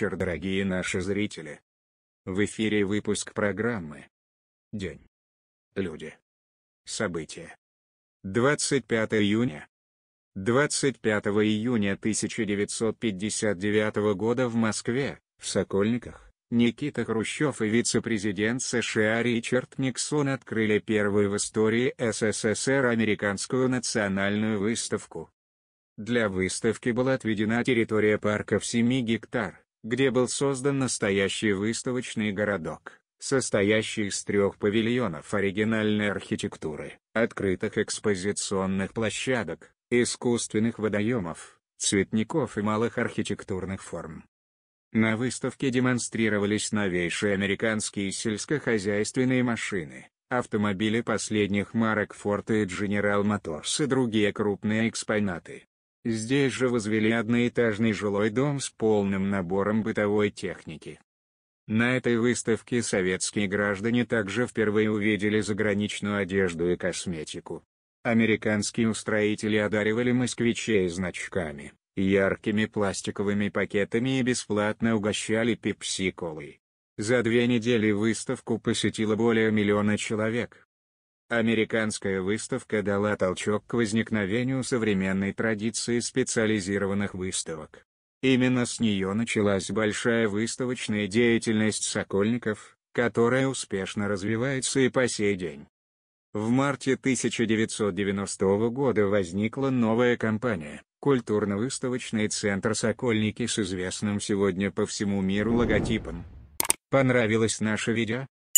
вечер, дорогие наши зрители. В эфире выпуск программы День. Люди. События. 25 июня. 25 июня 1959 года в Москве, в Сокольниках, Никита Хрущев и вице-президент США Ричард Никсон открыли первую в истории СССР американскую национальную выставку. Для выставки была отведена территория парка в 7 гектар где был создан настоящий выставочный городок, состоящий из трех павильонов оригинальной архитектуры, открытых экспозиционных площадок, искусственных водоемов, цветников и малых архитектурных форм. На выставке демонстрировались новейшие американские сельскохозяйственные машины, автомобили последних марок Ford и General Motors и другие крупные экспонаты. Здесь же возвели одноэтажный жилой дом с полным набором бытовой техники. На этой выставке советские граждане также впервые увидели заграничную одежду и косметику. Американские устроители одаривали москвичей значками, яркими пластиковыми пакетами и бесплатно угощали пепси-колой. За две недели выставку посетило более миллиона человек. Американская выставка дала толчок к возникновению современной традиции специализированных выставок. Именно с нее началась большая выставочная деятельность сокольников, которая успешно развивается и по сей день. В марте 1990 года возникла новая компания – культурно-выставочный центр «Сокольники» с известным сегодня по всему миру логотипом. Понравилось наше видео?